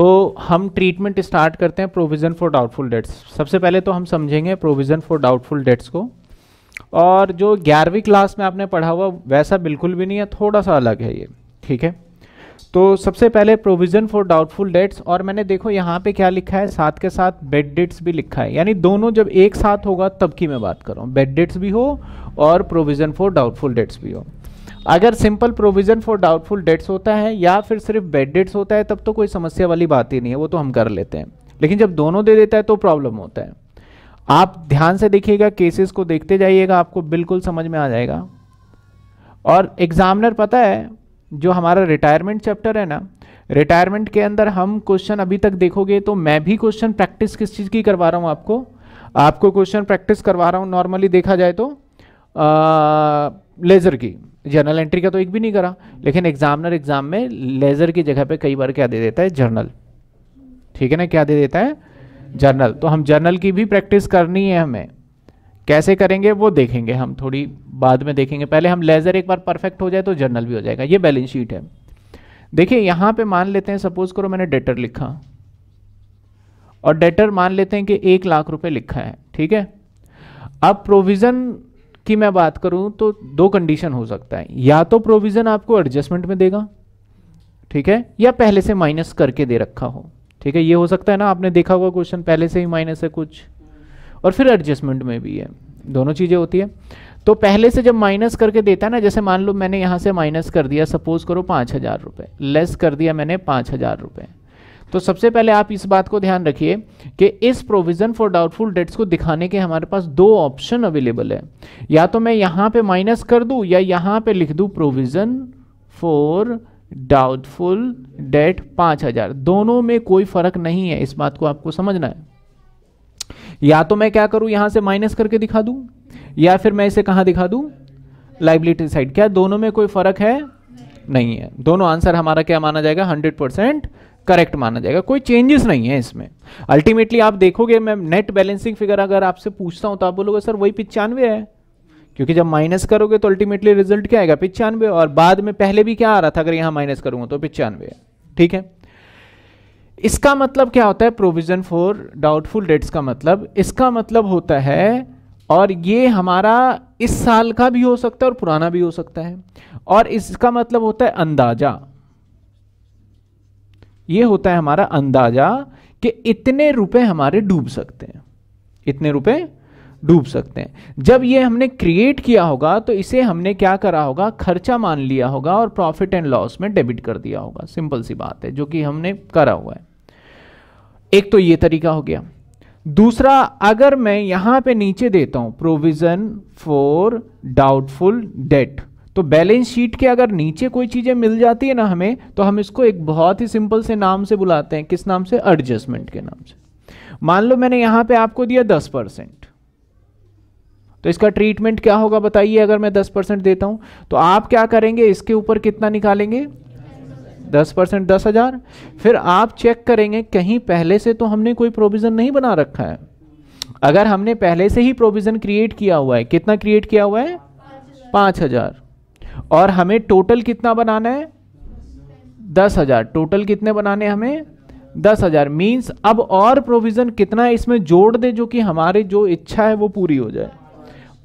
तो हम treatment start करते हैं प्रोविज़न फॉर डाउटफुल डेट्स सबसे पहले तो हम समझेंगे प्रोविज़न फॉर डाउटफुल डेट्स को और जो ग्यारहवीं क्लास में आपने पढ़ा हुआ वैसा बिल्कुल भी नहीं है थोड़ा सा अलग है ये ठीक है तो सबसे पहले प्रोविज़न फॉर डाउटफुल डेट्स और मैंने देखो यहाँ पे क्या लिखा है साथ के साथ बेड डेट्स भी लिखा है यानी दोनों जब एक साथ होगा तब की मैं बात कर रहा हूँ बेड डेट्स भी हो और प्रोविज़न फॉर डाउटफुल डेट्स भी हो अगर simple provision for doubtful debts होता है या फिर सिर्फ बेड डेट्स होता है तब तो कोई समस्या वाली बात ही नहीं है वो तो हम कर लेते हैं लेकिन जब दोनों दे देता है तो प्रॉब्लम होता है आप ध्यान से देखिएगा केसेस को देखते जाइएगा आपको बिल्कुल समझ में आ जाएगा और एग्जामिनर पता है जो हमारा रिटायरमेंट चैप्टर है ना रिटायरमेंट के अंदर हम क्वेश्चन अभी तक देखोगे तो मैं भी क्वेश्चन प्रैक्टिस किस चीज़ की करवा रहा हूँ आपको आपको क्वेश्चन प्रैक्टिस करवा रहा हूँ नॉर्मली देखा जाए तो आ, लेज़र की जर्नल एंट्री का तो एक भी नहीं करा लेकिन एग्जामिनर एग्जाम में लेज़र की जगह पे कई बार क्या दे देता है जर्नल ठीक है ना क्या दे देता है जर्नल तो हम जर्नल की भी प्रैक्टिस करनी है हमें कैसे करेंगे वो देखेंगे हम थोड़ी बाद में देखेंगे पहले हम लेज़र एक बार परफेक्ट हो जाए तो जर्नल भी हो जाएगा ये बैलेंस शीट है देखिए यहां पे मान लेते हैं सपोज करो मैंने डेटर लिखा और डेटर मान लेते हैं कि एक लाख रुपए लिखा है ठीक है अब प्रोविज़न की मैं बात करूं तो दो कंडीशन हो सकता है या तो प्रोविजन आपको एडजस्टमेंट में देगा ठीक है या पहले से माइनस करके दे रखा हो ठीक है ये हो सकता है ना आपने देखा होगा क्वेश्चन पहले से ही माइनस है कुछ और फिर एडजस्टमेंट में भी है दोनों चीज़ें होती है तो पहले से जब माइनस करके देता है ना जैसे मान लो मैंने यहाँ से माइनस कर दिया सपोज करो पाँच हज़ार रुपये लेस कर दिया मैंने पाँच हज़ार रुपये तो सबसे पहले आप इस बात को ध्यान रखिए कि इस प्रोविज़न फॉर डाउटफुल डेट्स को दिखाने के हमारे पास दो ऑप्शन अवेलेबल है या तो मैं यहां पे माइनस कर दू या यहां पे लिख दू प्रोविज़न फॉर डाउटफुल डेट पांच हज़ार दोनों में कोई फ़र्क नहीं है इस बात को आपको समझना है या तो मैं क्या करूं यहां से माइनस करके दिखा दू या फिर मैं इसे कहां दिखा दू लाइबिलिटी साइड क्या दोनों में कोई फ़र्क है नहीं है दोनों आंसर हमारा क्या माना जाएगा हंड्रेड परसेंट करेक्ट माना जाएगा कोई चेंजेस नहीं है इसमें अल्टीमेटली आप देखोगे मैं नेट बैलेंसिंग फिगर अगर आपसे पूछता हूं तो आप बोलोगे सर वही पिचानवे है क्योंकि जब माइनस करोगे तो अल्टीमेटली रिजल्ट क्या आएगा पिचानवे और बाद में पहले भी क्या आ रहा था अगर यहां माइनस करूंगा तो पिचानवे ठीक है इसका मतलब क्या होता है प्रोविजन फॉर डाउटफुल डेट्स का मतलब इसका मतलब होता है और ये हमारा इस साल का भी हो सकता है और पुराना भी हो सकता है और इसका मतलब होता है अंदाजा ये होता है हमारा अंदाजा कि इतने रुपए हमारे डूब सकते हैं इतने रुपए डूब सकते हैं जब ये हमने क्रिएट किया होगा तो इसे हमने क्या करा होगा खर्चा मान लिया होगा और प्रॉफिट एंड लॉस में डेबिट कर दिया होगा सिंपल सी बात है जो कि हमने करा हुआ है एक तो ये तरीका हो गया दूसरा अगर मैं यहां पे नीचे देता हूं प्रोविजन फॉर डाउटफुल डेट तो बैलेंस शीट के अगर नीचे कोई चीज़ें मिल जाती है ना हमें तो हम इसको एक बहुत ही सिंपल से नाम से बुलाते हैं किस नाम से एडजस्टमेंट के नाम से मान लो मैंने यहां पे आपको दिया दस परसेंट तो इसका ट्रीटमेंट क्या होगा बताइए अगर मैं दस परसेंट देता हूं तो आप क्या करेंगे इसके ऊपर कितना निकालेंगे दस परसेंट दस हज़ार फिर आप चेक करेंगे कहीं पहले से तो हमने कोई प्रोविज़न नहीं बना रखा है अगर हमने पहले से ही प्रोविज़न क्रिएट किया हुआ है कितना क्रिएट किया हुआ है पांच हज़ार और हमें टोटल कितना बनाना है दस हज़ार टोटल कितने बनाने हमें दस हज़ार मीन्स अब और प्रोविज़न कितना इसमें जोड़ दे जो कि हमारी जो इच्छा है वो पूरी हो जाए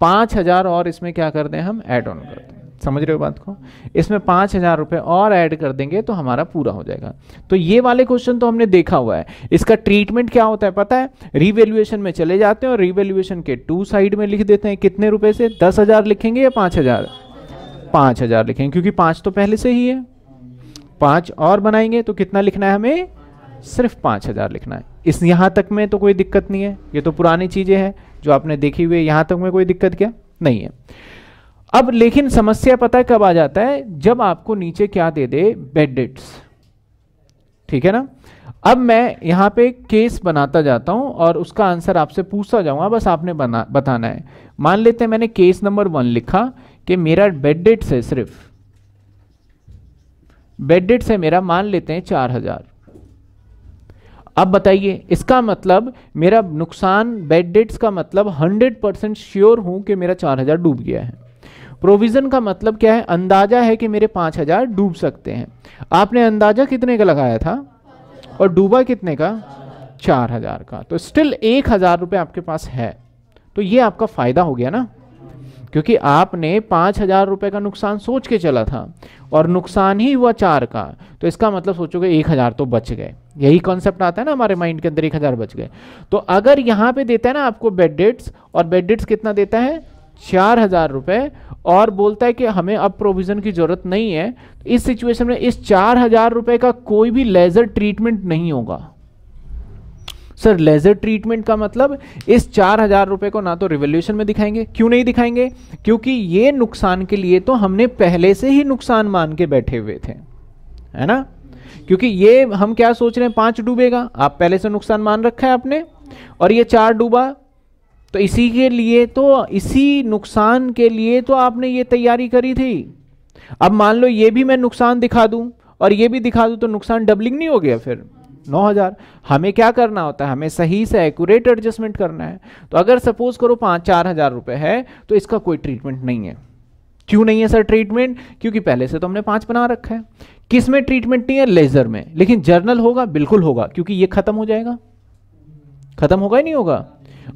पांच हज़ार और इसमें क्या कर दें हम ऐड ऑन कर दें समझ रहे हो बात को इसमें पांच हज़ार रुपए और ऐड कर देंगे तो हमारा पूरा हो जाएगा तो ये वाले क्वेश्चन तो हमने देखा हुआ है इसका ट्रीटमेंट क्या होता है पता है रिवेल्युएशन में चले जाते हैं और रिवेल्युएशन के टू साइड में लिख देते हैं कितने रुपए से दस हज़ार लिखेंगे या पांच हज़ार पांच हजार लिखेंगे क्योंकि पांच तो पहले से ही है पांच और बनाएंगे तो कितना लिखना है हमें सिर्फ पांच हज़ार लिखना है इस यहां तक में तो कोई दिक्कत नहीं है ये तो पुरानी चीज़ें हैं जो आपने देखी हुई है यहां तक में कोई दिक्कत क्या नहीं है अब लेकिन समस्या पता है कब आ जाता है जब आपको नीचे क्या दे दे बेडिट्स ठीक है ना अब मैं यहां पे केस बनाता जाता हूं और उसका आंसर आपसे पूछता जाऊंगा बस आपने बना बताना है मान लेते हैं मैंने केस नंबर वन लिखा कि मेरा बेड डेट्स है सिर्फ बेड डेट्स है मेरा मान लेते हैं चार हज़ार अब बताइए इसका मतलब मेरा नुकसान बेड डेट्स का मतलब हंड्रेड परसेंट श्योर हूं कि मेरा चार हज़ार डूब गया है प्रोविज़न का मतलब क्या है अंदाज़ा है कि मेरे पांच हज़ार डूब सकते हैं आपने अंदाज़ा कितने का लगाया था और डूबा कितने का चार हज़ार का तो स्टिल एक हज़ार रुपये आपके पास है तो ये आपका फ़ायदा हो गया ना क्योंकि आपने पाँच हज़ार रुपये का नुकसान सोच के चला था और नुकसान ही हुआ चार का तो इसका मतलब सोचोगे एक हज़ार तो बच गए यही कॉन्सेप्ट आता है ना हमारे माइंड के अंदर एक हज़ार बच गए तो अगर यहाँ पे देता है ना आपको बेड डेट्स और बेड डेट्स कितना देता है चार हज़ार रुपये और बोलता है कि हमें अब प्रोविज़न की ज़रूरत नहीं है तो इस सिचुएशन में इस चार हज़ार रुपए का कोई भी लेज़र ट्रीटमेंट नहीं होगा सर लेज़र ट्रीटमेंट का मतलब इस चार हज़ार रुपए को ना तो रिवोल्यूशन में दिखाएंगे क्यों नहीं दिखाएंगे क्योंकि ये नुकसान के लिए तो हमने पहले से ही नुकसान मान के बैठे हुए थे है ना क्योंकि ये हम क्या सोच रहे हैं पांच डूबेगा आप पहले से नुकसान मान रखा है आपने और ये चार डूबा तो इसी के लिए तो इसी नुकसान के लिए तो आपने ये तैयारी करी थी अब मान लो ये भी मैं नुकसान दिखा दूं और ये भी दिखा दूं तो नुकसान डबलिंग नहीं हो गया फिर 9000 हमें क्या करना होता है हमें सही से एक्यूरेट एडजस्टमेंट करना है तो अगर सपोज करो पाँच चार हज़ार रुपये है तो इसका कोई ट्रीटमेंट नहीं है क्यों नहीं है सर ट्रीटमेंट क्योंकि पहले से तो हमने पाँच बना रखा है किस में ट्रीटमेंट नहीं है लेज़र में लेकिन जर्नल होगा बिल्कुल होगा क्योंकि ये ख़त्म हो जाएगा ख़त्म होगा ही नहीं होगा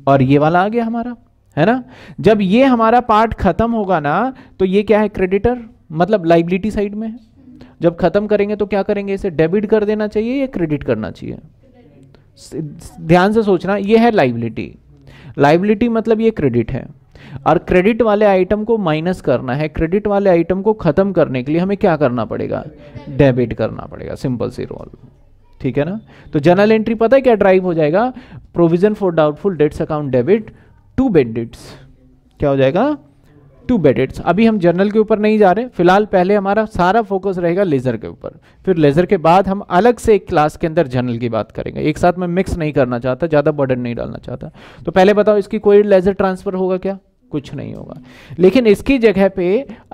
और ये वाला आ गया हमारा है ना जब ये हमारा पार्ट ख़त्म होगा ना तो ये क्या है क्रेडिटर मतलब लाइबिलिटी साइड में है जब खत्म करेंगे तो क्या करेंगे इसे डेबिट कर देना चाहिए या क्रेडिट करना चाहिए ध्यान से सोचना ये है लाइबिलिटी लाइबिलिटी मतलब ये क्रेडिट है और क्रेडिट वाले आइटम को माइनस करना है क्रेडिट वाले आइटम को खत्म करने के लिए हमें क्या करना पड़ेगा डेबिट करना पड़ेगा सिंपल सी रोल ठीक है ना तो जनरल एंट्री पता है क्या ड्राइव हो जाएगा provision for doubtful debts account debit to bad debts क्या हो जाएगा टू बेडेट्स अभी हम जर्नल के ऊपर नहीं जा रहे फिलहाल पहले हमारा सारा फोकस रहेगा लेज़र के ऊपर फिर लेज़र के बाद हम अलग से एक क्लास के अंदर जर्नल की बात करेंगे एक साथ मैं मिक्स नहीं करना चाहता ज़्यादा बर्डन नहीं डालना चाहता तो पहले बताओ इसकी कोई लेज़र ट्रांसफ़र होगा क्या कुछ नहीं होगा लेकिन इसकी जगह पे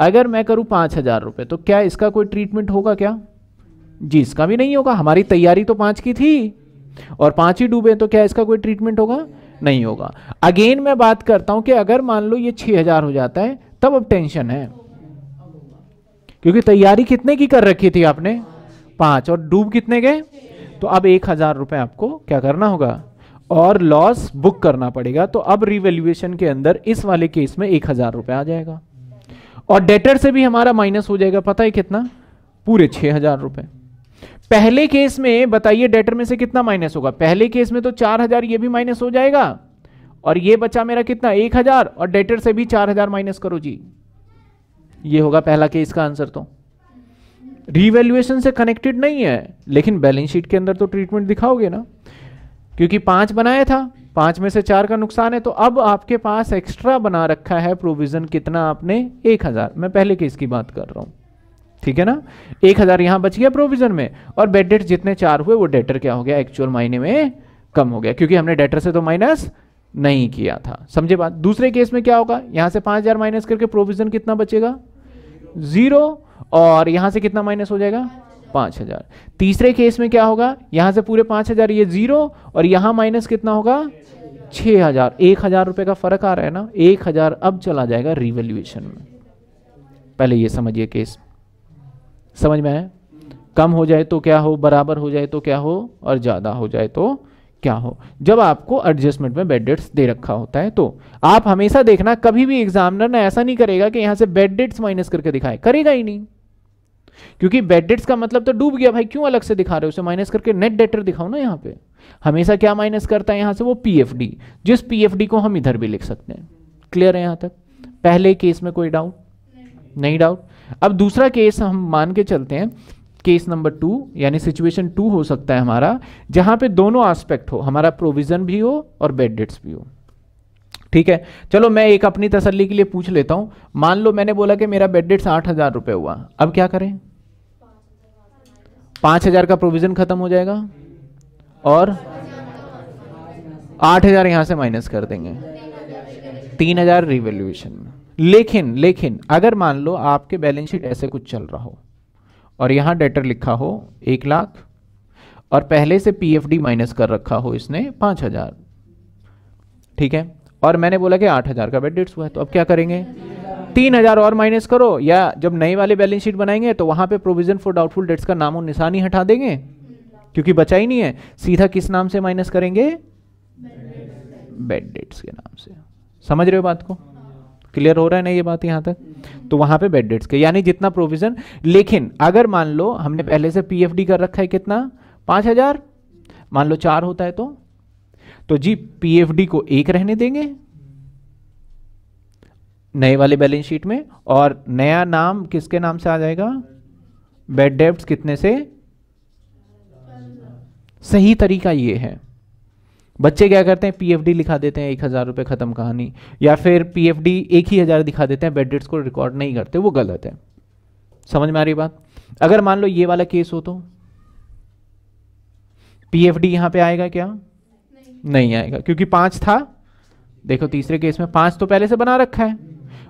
अगर मैं करूं पांच हज़ार रुपए तो क्या इसका कोई ट्रीटमेंट होगा क्या जी इसका भी नहीं होगा हमारी तैयारी तो पांच की थी और पांच ही डूबे तो क्या इसका कोई ट्रीटमेंट होगा नहीं होगा अगेन मैं बात करता हूं कि अगर मान लो ये छह हजार हो जाता है तब अब टेंशन है क्योंकि तैयारी कितने की कर रखी थी आपने पांच और डूब कितने गए तो अब एक हजार रुपए आपको क्या करना होगा और लॉस बुक करना पड़ेगा तो अब रिवेल्युएशन के अंदर इस वाले केस में एक हजार रुपए आ जाएगा और डेटर से भी हमारा माइनस हो जाएगा पता है कितना पूरे छह हजार रुपए पहले केस में बताइए डेटर में से कितना माइनस होगा पहले केस में तो चार हजार ये भी माइनस हो जाएगा और ये बचा मेरा कितना एक हजार और डेटर से भी चार हजार माइनस करो जी ये होगा पहला केस का आंसर तो रिवेल्युएशन से कनेक्टेड नहीं है लेकिन बैलेंस शीट के अंदर तो ट्रीटमेंट दिखाओगे ना क्योंकि पांच बनाया था पांच में से चार का नुकसान है तो अब आपके पास एक्स्ट्रा बना रखा है प्रोविजन कितना आपने एक हजार मैं पहले केस की बात कर रहा हूं ठीक है ना एक हजार यहां बच गया प्रोविजन में और बेड डेट जितने चार हुए वो डेटर क्या हो गया एक्चुअल मायने में कम हो गया क्योंकि हमने डेटर से तो माइनस नहीं किया था समझे बात दूसरे केस में क्या होगा यहां से पांच हजार माइनस करके प्रोविजन कितना बचेगा जीरो और यहां से कितना माइनस हो जाएगा पांच हजार तीसरे केस में क्या होगा यहां से पूरे पांच हजार ये जीरो और यहां माइनस कितना होगा छ हजार एक हजार रुपए का फर्क आ रहा है ना एक हजार अब चला जाएगा रिवेल्युएशन में पहले ये समझिए केस समझ में आए कम हो जाए तो क्या हो बराबर हो जाए तो क्या हो और ज्यादा हो जाए तो क्या हो जब आपको एडजस्टमेंट में बेड डेट्स दे रखा होता है तो आप हमेशा देखना कभी भी एग्जामिनर ना ऐसा नहीं करेगा कि यहां से बेड डेट्स माइनस करके दिखाए करेगा ही नहीं क्योंकि बेड डेट्स का मतलब तो डूब गया भाई क्यों अलग से दिखा रहे हो उसे माइनस करके नेट डेटर दिखाओ ना यहां पे हमेशा क्या माइनस करता है यहां से वो पीएफडी जिस पीएफडी को हम इधर भी लिख सकते हैं क्लियर है यहां तक पहले केस में कोई डाउट नहीं डाउट अब दूसरा केस हम मान के चलते हैं केस नंबर टू यानी सिचुएशन टू हो सकता है हमारा जहां पे दोनों एस्पेक्ट हो हमारा प्रोविज़न भी हो और बेड डेट्स भी हो ठीक है चलो मैं एक अपनी तसल्ली के लिए पूछ लेता हूं मान लो मैंने बोला कि मेरा बेड डेट्स आठ हज़ार रुपये हुआ अब क्या करें पांच हज़ार का प्रोविज़न ख़त्म हो जाएगा और आठ हज़ार यहां से माइनस कर देंगे तीन हज़ार रिवेल्यूशन में लेकिन लेकिन अगर मान लो आपके बैलेंस शीट ऐसे कुछ चल रहा हो और यहां डेटर लिखा हो एक लाख और पहले से पीएफडी माइनस कर रखा हो इसने पांच हज़ार ठीक है और मैंने बोला कि आठ हज़ार का बेडिट्स हुआ है तो अब क्या करेंगे तीन हज़ार और माइनस करो या जब नए वाले बैलेंस शीट बनाएंगे तो वहां पे प्रोविज़न फॉर डाउटफुल डेट्स का नाम और निशानी हटा देंगे क्योंकि बचा ही नहीं है सीधा किस नाम से माइनस करेंगे बेड डेट्स के नाम से समझ रहे हो बात को क्लियर हो रहा है ना ये बात यहाँ तक तो वहाँ पे बेड डेट्स के यानी जितना प्रोविजन लेकिन अगर मान लो हमने पहले से पीएफडी कर रखा है कितना पाँच हजार मान लो चार होता है तो तो जी पीएफडी को एक रहने देंगे नए वाले बैलेंस शीट में और नया नाम किसके नाम से आ जाएगा बेड डेप्ट कितने से सही तरीका ये है बच्चे क्या करते हैं पीएफडी लिखा देते हैं एक हज़ार रुपये ख़त्म कहानी या फिर पीएफडी एक ही हज़ार दिखा देते हैं बेडरेट्स को रिकॉर्ड नहीं करते वो गलत है समझ में आ रही बात अगर मान लो ये वाला केस हो तो पीएफडी यहां पे आएगा क्या नहीं, नहीं आएगा क्योंकि पांच था देखो तीसरे केस में पांच तो पहले से बना रखा है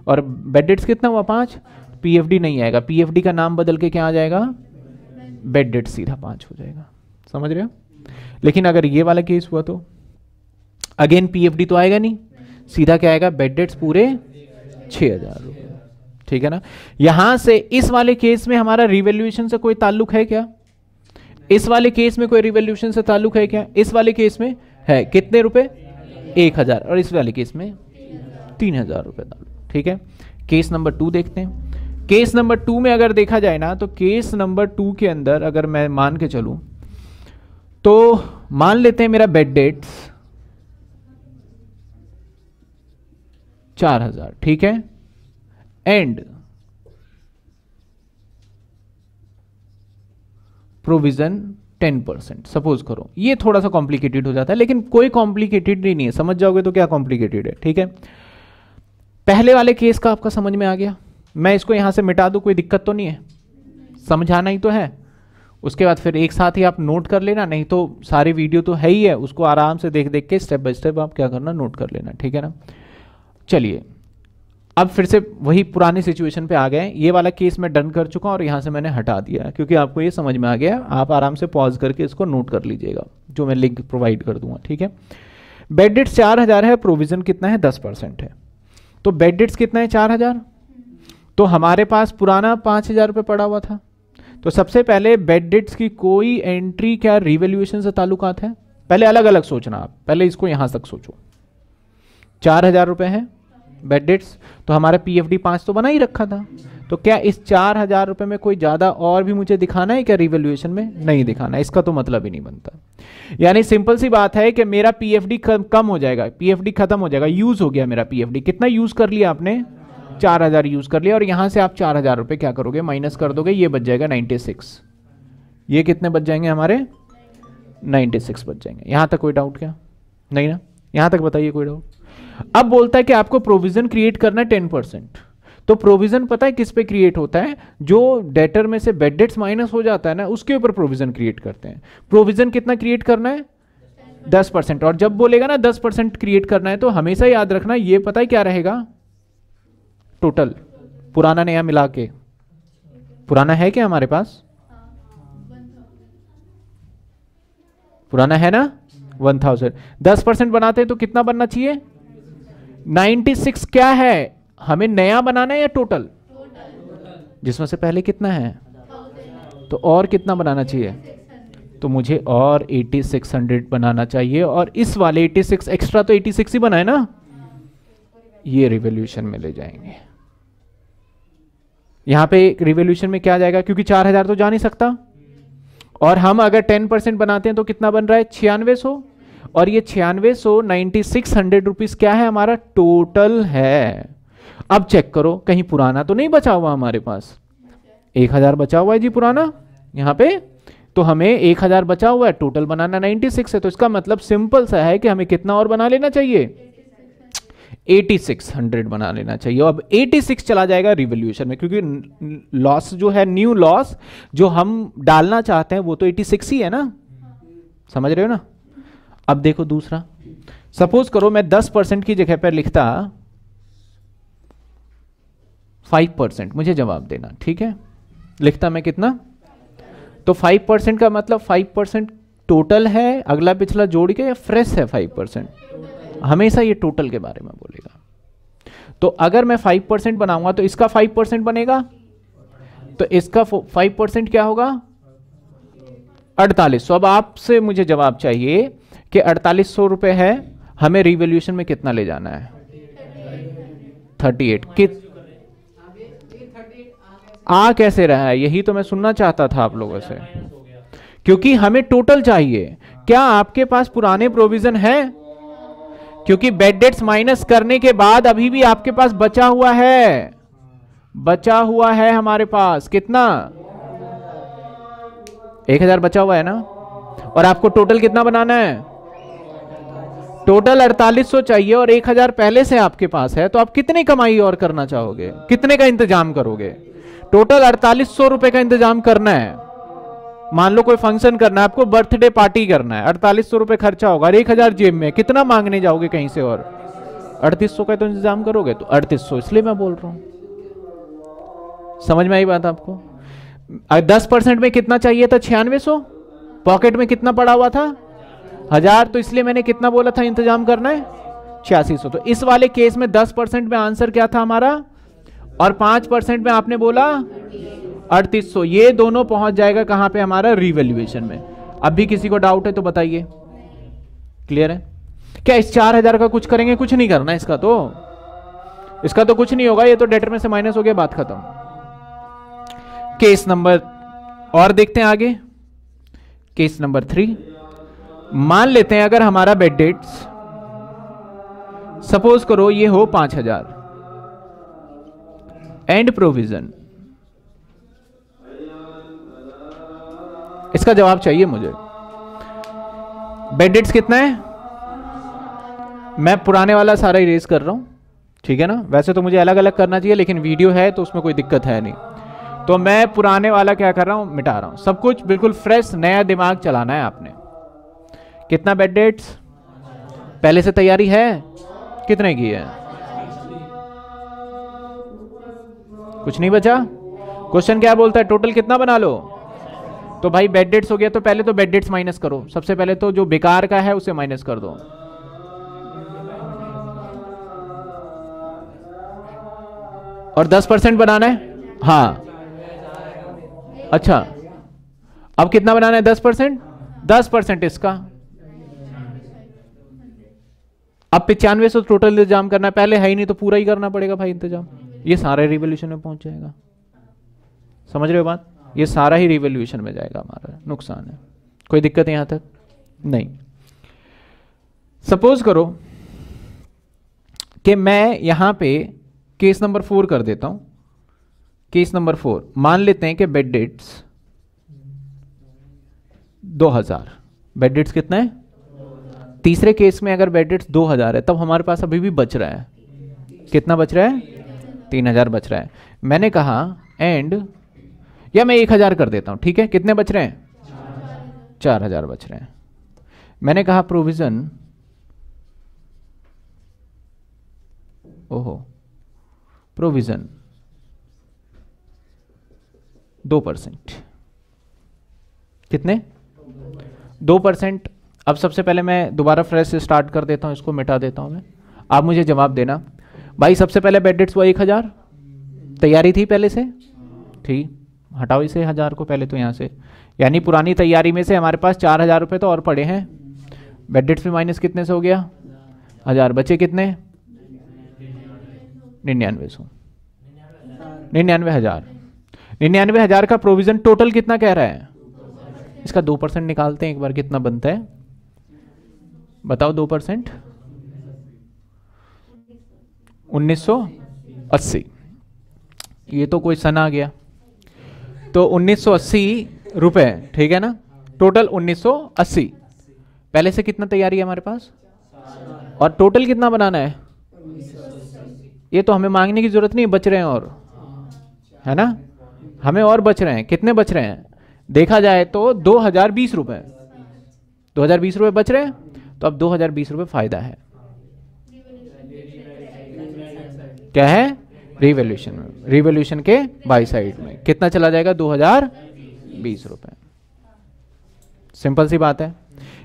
और बेडेट्स कितना हुआ पांच पीएफडी नहीं आएगा पीएफडी का नाम बदल के क्या आ जाएगा बेडरेट सीधा पांच हो जाएगा समझ रहे हो लेकिन अगर ये वाला केस हुआ तो अगेन पीएफडी तो आएगा नहीं सीधा क्या आएगा बेड डेट्स पूरे छह हजार रुपये ठीक है ना यहां से इस वाले केस में हमारा रिवेल्यूशन से कोई ताल्लुक है क्या इस वाले केस में कोई रिवेल्यूशन से ताल्लुक है क्या इस वाले केस में है कितने रुपए एक हजार और इस वाले केस में तीन हजार रुपए ठीक है केस नंबर टू देखते हैं केस नंबर टू में अगर देखा जाए ना तो केस नंबर टू के अंदर अगर मैं मान के चलू तो मान लेते हैं मेरा बेड डेट्स चार हजार ठीक है and provision ten percent suppose करो ये थोड़ा सा कॉम्प्लिकेटेड हो जाता है लेकिन कोई कॉम्प्लिकेटेड नहीं है समझ जाओगे तो क्या कॉम्प्लिकेटेड है ठीक है पहले वाले केस का आपका समझ में आ गया मैं इसको यहां से मिटा दू कोई दिक्कत तो नहीं है समझाना ही तो है उसके बाद फिर एक साथ ही आप नोट कर लेना नहीं तो सारी वीडियो तो है ही है उसको आराम से देख देख के स्टेप बाय स्टेप आप क्या करना नोट कर लेना ठीक है ना चलिए अब फिर से वही पुरानी सिचुएशन पे आ गए ये वाला केस मैं डन कर चुका हूँ और यहाँ से मैंने हटा दिया क्योंकि आपको ये समझ में आ गया आप आराम से पॉज करके इसको नोट कर लीजिएगा जो मैं लिंक प्रोवाइड कर दूंगा ठीक है बेड डेट्स चार हज़ार है प्रोविज़न कितना है दस परसेंट है तो बेड डेट्स कितना है चार हज़ार तो हमारे पास पुराना पाँच हज़ार रुपये पड़ा हुआ था तो सबसे पहले बेड डेट्स की कोई एंट्री क्या रिवेल्यूशन से ताल्लुकात है पहले अलग अलग सोचना आप पहले इसको यहाँ तक सोचो चार हज़ार रुपये हैं बेड डेट्स तो हमारा पी एफ डी पाँच तो बना ही रखा था तो क्या इस चार हज़ार रुपये में कोई ज़्यादा और भी मुझे दिखाना है क्या रिवेल्यूएशन में नहीं दिखाना इसका तो मतलब ही नहीं बनता यानी सिंपल सी बात है कि मेरा पीएफडी कम हो जाएगा पीएफडी खत्म हो जाएगा यूज़ हो गया मेरा पीएफडी कितना यूज़ कर लिया आपने चार हज़ार यूज़ कर लिया और यहाँ से आप चार हज़ार रुपये क्या करोगे माइनस कर दोगे ये बच जाएगा नाइन्टी सिक्स ये कितने बच जाएंगे हमारे नाइन्टी सिक्स बच जाएंगे यहाँ तक कोई डाउट क्या नहीं ना यहाँ तक बताइए कोई डाउट अब बोलता है कि आपको प्रोविजन क्रिएट करना है टेन परसेंट तो प्रोविजन पता है किस पे क्रिएट होता है जो डेटर में से बेड डेट्स माइनस हो जाता है ना उसके ऊपर प्रोविजन क्रिएट करते हैं प्रोविजन कितना क्रिएट करना है दस परसेंट और जब बोलेगा ना दस परसेंट क्रिएट करना है तो हमेशा याद रखना ये पता है क्या रहेगा टोटल पुराना नया मिला के पुराना है क्या हमारे पास पुराना है ना वन हाँ। थाउजेंड दस परसेंट बनाते हैं तो कितना बनना चाहिए 96 क्या है हमें नया बनाना है या टोटल जिसमें से पहले कितना है तो और कितना बनाना चाहिए तो मुझे और 8600 बनाना चाहिए और इस वाले 86 एक्स्ट्रा तो 86 ही बनाए ना ये रिवोल्यूशन में ले जाएंगे यहां पे रिवोल्यूशन में क्या जाएगा क्योंकि 4000 तो जा नहीं सकता और हम अगर 10 परसेंट बनाते हैं तो कितना बन रहा है छियानवे सौ और ये छियानवे so ninety six hundred rupees क्या है हमारा टोटल है अब चेक करो कहीं पुराना तो नहीं बचा हुआ हमारे पास एक हज़ार बचा हुआ है जी पुराना यहाँ पे तो हमें एक हज़ार बचा हुआ है टोटल बनाना नाइनटी सिक्स है तो इसका मतलब सिंपल सा है कि हमें कितना और बना लेना चाहिए एटी सिक्स हंड्रेड बना लेना चाहिए अब एटी सिक्स चला जाएगा रिवोल्यूशन में क्योंकि लॉस जो है न्यू लॉस जो हम डालना चाहते हैं वो तो एटी सिक्स ही है ना समझ रहे हो ना अब देखो दूसरा सपोज करो मैं 10 परसेंट की जगह पर लिखता 5 परसेंट मुझे जवाब देना ठीक है लिखता मैं कितना तो 5 परसेंट का मतलब 5 परसेंट टोटल है अगला पिछला जोड़ के या फ्रेश है 5 परसेंट हमेशा ये टोटल के बारे में बोलेगा तो अगर मैं 5 परसेंट बनाऊंगा तो इसका 5 परसेंट बनेगा तो इसका 5 परसेंट क्या होगा अड़तालीस सौ अब आपसे मुझे जवाब चाहिए कि अड़तालीस सौ रुपए है हमें रिवोल्यूशन में कितना ले जाना है थर्टी एट कित आ कैसे रहा है यही तो मैं सुनना चाहता था आप लोगों से क्योंकि हमें टोटल चाहिए क्या आपके पास पुराने प्रोविजन है क्योंकि बेड डेट्स माइनस करने के बाद अभी भी आपके पास बचा हुआ है बचा हुआ है हमारे पास कितना एक हजार बचा हुआ है ना और आपको टोटल कितना बनाना है टोटल 4800 चाहिए और 1000 पहले से आपके पास है तो आप कितनी कमाई और करना चाहोगे कितने का इंतजाम करोगे टोटल अड़तालीस सौ रुपए का इंतजाम करना है मान लो कोई फंक्शन करना है आपको बर्थडे पार्टी करना है अड़तालीस सौ रुपए खर्चा होगा और एक हजार जेब में कितना मांगने जाओगे कहीं से और अड़तीस सौ का तो इंतजाम करोगे तो अड़तीस सौ इसलिए मैं बोल रहा हूं समझ में आई बात आपको दस परसेंट में कितना चाहिए था छियानवे सौ पॉकेट में कितना पड़ा हुआ था हजार तो इसलिए मैंने कितना बोला था इंतजाम करना है छियासी सौ तो इस वाले केस में दस परसेंट में आंसर क्या था हमारा और पांच परसेंट में आपने बोला अड़तीस सौ ये दोनों पहुंच जाएगा कहां पे हमारा रिवेल्युएशन में अब भी किसी को डाउट है तो बताइए क्लियर है क्या इस चार हजार का कुछ करेंगे कुछ नहीं करना इसका तो इसका तो कुछ नहीं होगा ये तो डेटर में से माइनस हो गया बात खत्म केस नंबर और देखते हैं आगे केस नंबर थ्री मान लेते हैं अगर हमारा बेड डेट्स सपोज करो ये हो पांच हजार एंड प्रोविजन इसका जवाब चाहिए मुझे बेड डेट्स कितना है मैं पुराने वाला सारा इरेज कर रहा हूं ठीक है ना वैसे तो मुझे अलग अलग करना चाहिए लेकिन वीडियो है तो उसमें कोई दिक्कत है नहीं तो मैं पुराने वाला क्या कर रहा हूं मिटा रहा हूं सब कुछ बिल्कुल फ्रेश नया दिमाग चलाना है आपने कितना बेड डेट्स पहले से तैयारी है कितने की है कुछ नहीं बचा क्वेश्चन क्या बोलता है टोटल कितना बना लो तो भाई बेड डेट्स हो गया तो पहले तो बेड डेट्स माइनस करो सबसे पहले तो जो बेकार का है उसे माइनस कर दो और 10 परसेंट बनाना है हाँ अच्छा अब कितना बनाना है 10 परसेंट दस परसेंट इसका अब पिचानवे सौ टोटल इंतजाम करना है पहले है ही नहीं तो पूरा ही करना पड़ेगा भाई इंतजाम ये सारा रिवोल्यूशन में पहुंच जाएगा समझ रहे हो बात ये सारा ही रिवोल्यूशन में जाएगा हमारा नुकसान है कोई दिक्कत है यहां तक नहीं सपोज करो कि मैं यहां पे केस नंबर फोर कर देता हूं केस नंबर फोर मान लेते हैं कि बेड डेट्स 2000 बेड डेट्स कितना है तीसरे केस में अगर बेड रेट्स दो हज़ार है तब हमारे पास अभी भी बच रहा है कितना बच रहा है तीन हज़ार बच रहा है मैंने कहा एंड या मैं एक हज़ार कर देता हूँ ठीक है कितने बच रहे हैं चार हज़ार बच रहे हैं मैंने कहा प्रोविज़न ओहो प्रोविज़न दो परसेंट कितने दो परसेंट अब सबसे पहले मैं दोबारा फ्रेश स्टार्ट कर देता हूँ इसको मिटा देता हूँ मैं आप मुझे जवाब देना भाई सबसे पहले बेड डेट्स हुआ एक हज़ार तैयारी थी पहले से ठीक हटाओ इसे हज़ार को पहले तो यहाँ से यानी पुरानी तैयारी में से हमारे पास चार हज़ार रुपये तो और पड़े हैं बेड डेट्स में माइनस कितने से हो गया हज़ार बचे कितने निन्यानवे सौ निन्यानवे हज़ार निन्यानवे हज़ार का प्रोविज़न टोटल कितना कह रहा है इसका दो परसेंट निकालते हैं एक बार कितना बनता है बताओ दो परसेंट उन्नीस सौ अस्सी ये तो कोई सन आ गया तो उन्नीस सौ अस्सी रुपये ठीक है ना टोटल उन्नीस सौ अस्सी पहले से कितना तैयारी है हमारे पास और टोटल कितना बनाना है ये तो हमें मांगने की जरूरत नहीं बच रहे हैं और है ना हमें और बच रहे हैं कितने बच रहे हैं देखा जाए तो दो हजार बीस रुपये दो हजार बीस रुपये बच रहे हैं तो अब दो हजार बीस रुपये फायदा है क्या है रिवेल्यूशन में रिवेल्यूशन के बाई साइड में कितना चला जाएगा दो हजार बीस रुपए सिंपल सी बात है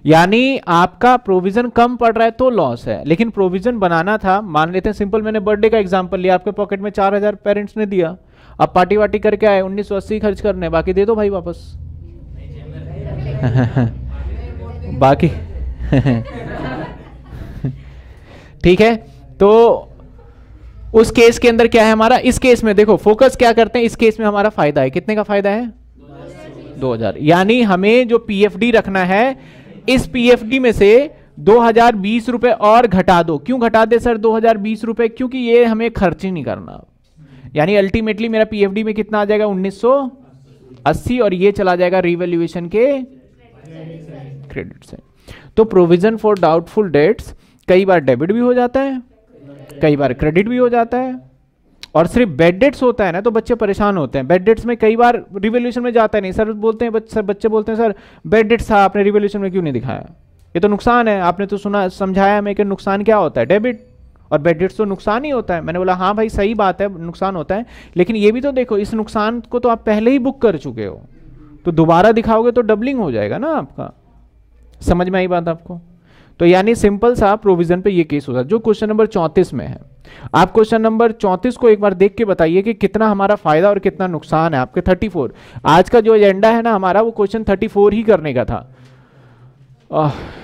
यानी आपका प्रोविजन कम पड़ रहा है तो लॉस है लेकिन प्रोविजन बनाना था मान लेते हैं सिंपल मैंने बर्थडे का एग्जांपल लिया आपके पॉकेट में चार हजार पेरेंट्स ने दिया अब पार्टी वार्टी करके आए उन्नीस सौ अस्सी खर्च करने बाकी दे दो भाई वापस बाकी ठीक है तो उस केस के अंदर क्या है हमारा इस केस में देखो फोकस क्या करते हैं इस केस में हमारा फायदा है कितने का फायदा है 2000 यानी हमें जो पीएफडी रखना है इस पीएफडी में से दो हजार बीस रुपए और घटा दो क्यों घटा दे सर दो हजार बीस रुपए क्योंकि ये हमें खर्च ही नहीं करना यानी अल्टीमेटली मेरा पीएफडी में कितना आ जाएगा उन्नीस सौ अस्सी और ये चला जाएगा रिवेल्यूएशन के क्रेडिट से तो प्रोविजन फॉर डाउटफुल डेट्स कई बार डेबिट भी हो जाता है कई बार क्रेडिट भी हो जाता है और सिर्फ बेड डेट्स होता है ना तो बच्चे परेशान होते हैं बेड डेट्स में कई बार रिवोल्यूशन में जाता है नहीं सर बोलते हैं बच्चे बच्चे बोलते हैं सर बेड डेट्स था आपने रिवोल्यूशन में क्यों नहीं दिखाया ये तो नुकसान है आपने तो सुना समझाया हमें कि नुकसान क्या होता है डेबिट और बेड डेट्स तो नुकसान ही होता है मैंने बोला हाँ भाई सही बात है नुकसान होता है लेकिन ये भी तो देखो इस नुकसान को तो आप पहले ही बुक कर चुके हो तो दोबारा दिखाओगे तो डबलिंग हो जाएगा ना आपका समझ में आई बात आपको तो यानी सिंपल सा प्रोविजन पे ये केस होता है जो क्वेश्चन नंबर चौंतीस में है आप क्वेश्चन नंबर चौंतीस को एक बार देख के बताइए कि कितना हमारा फायदा और कितना नुकसान है आपके 34 आज का जो एजेंडा है ना हमारा वो क्वेश्चन 34 ही करने का था